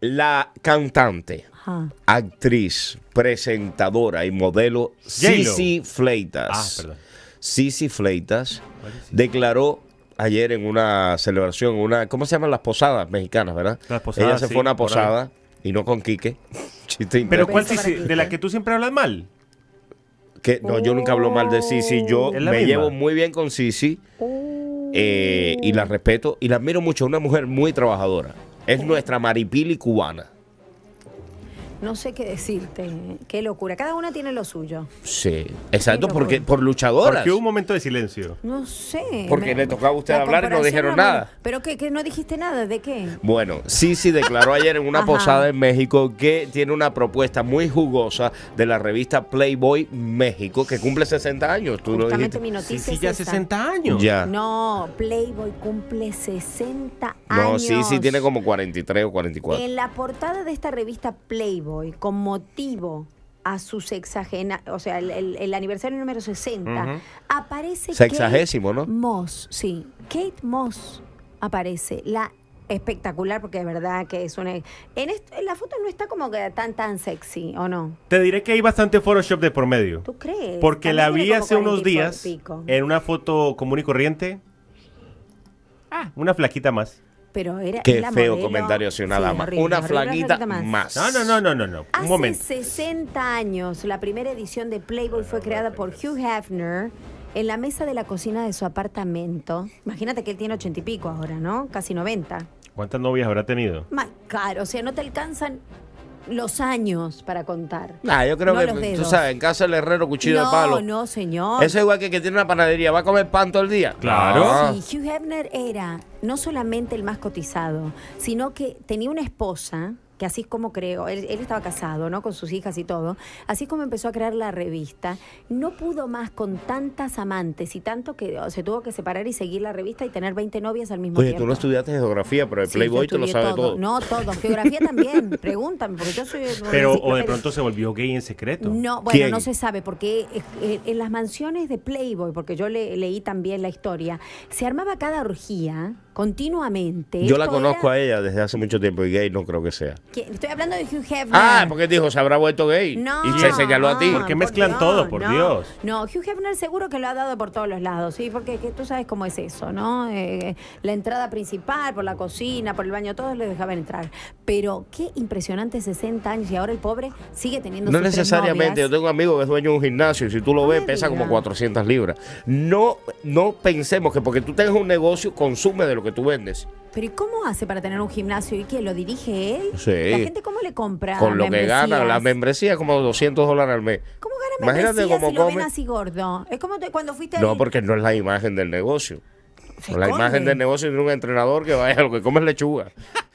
la cantante, actriz, presentadora y modelo Cici Fleitas. Ah, Fleitas declaró ayer en una celebración, una, ¿cómo se llaman las posadas mexicanas, verdad? Ella se fue a una posada y no con Quique. Pero ¿cuál Cici? ¿De la que tú siempre hablas mal? no, yo nunca hablo mal de Cici Yo me llevo muy bien con Cici eh, y la respeto y la admiro mucho. Una mujer muy trabajadora. Es nuestra maripili cubana. No sé qué decirte. Qué locura. Cada una tiene lo suyo. Sí, exacto, porque por luchadoras. Porque hubo un momento de silencio. No sé. Porque le tocaba a usted hablar y no dijeron nada. Pero que, no dijiste nada, ¿de qué? Bueno, Sisi declaró ayer en una posada en México que tiene una propuesta muy jugosa de la revista Playboy México que cumple 60 años. Tú lo dijiste. mi noticia ya 60 años. Ya. No, Playboy cumple 60 años. No, Sisi tiene como 43 o 44. En la portada de esta revista Playboy y con motivo a su sexagena, o sea, el, aniversario número 60, aparece Sexagésimo, Kate ¿no? Moss, sí. Kate Moss aparece, la espectacular, porque de verdad que es una... En, la foto no está como que tan, tan sexy, ¿o no? Te diré que hay bastante Photoshop de por medio. ¿Tú crees? Porque la vi hace unos días en una foto común y corriente. Ah, una flaquita más pero era Qué feo comentario hacia una una flaguita más. No, no, no, no, no. no. Un momento. 60 años, la primera edición de Playboy fue creada por Hugh Hefner en la mesa de la cocina de su apartamento. Imagínate que él tiene ochenta y pico ahora, ¿no? Casi 90. ¿Cuántas novias habrá tenido? Más caro, o sea, no te alcanzan los años para contar. Nah, yo creo que tú sabes, en casa el herrero cuchillo de palo. No, no, señor. Eso es igual que que tiene una panadería, va a comer pan todo el día. Claro. Ah. Sí, Hugh Hefner era no solamente el más cotizado, sino que tenía una esposa que así es como creo, él, estaba casado, ¿no? Con sus hijas y todo, así como empezó a crear la revista, no pudo más con tantas amantes y tanto que se tuvo que separar y seguir la revista y tener 20 novias al mismo tiempo. Oye, tú no estudiaste geografía, pero el Playboy te lo sabe todo. No, todo. Geografía también, pregúntame, porque yo soy... Pero, o de pronto se volvió gay en secreto. No, bueno, no se sabe, porque eh, eh, en las mansiones de Playboy, porque yo le, leí también la historia, se armaba cada orgía continuamente. Yo la conozco a ella desde hace mucho tiempo y gay no creo que sea. Estoy hablando de Hugh Hefner. Ah, porque dijo, se habrá vuelto gay. No, y se señaló a ti. ¿Por qué mezclan todo, por Dios? No, Hugh Hefner seguro que lo ha dado por todos los lados, ¿sí? Porque tú sabes cómo es eso, ¿no? Eh, la entrada principal, por la cocina, por el baño, todos le dejaban entrar. Pero qué impresionante 60 años y ahora el pobre sigue teniendo No necesariamente. Yo tengo un amigo que es dueño de un gimnasio y si tú lo ves, pesa como 400 libras. No, no pensemos que porque tú tengas un negocio, consume de lo que tú vendes. Pero ¿y cómo hace para tener un gimnasio? ¿Y que ¿Lo dirige él? Sí. ¿La gente cómo le compra? Con lo que gana, la membresía como 200 dólares al mes. ¿Cómo gana membresía si lo ven así gordo? Es como cuando fuiste No, porque no es la imagen del negocio. la imagen del negocio de un entrenador que vaya, lo que come lechuga.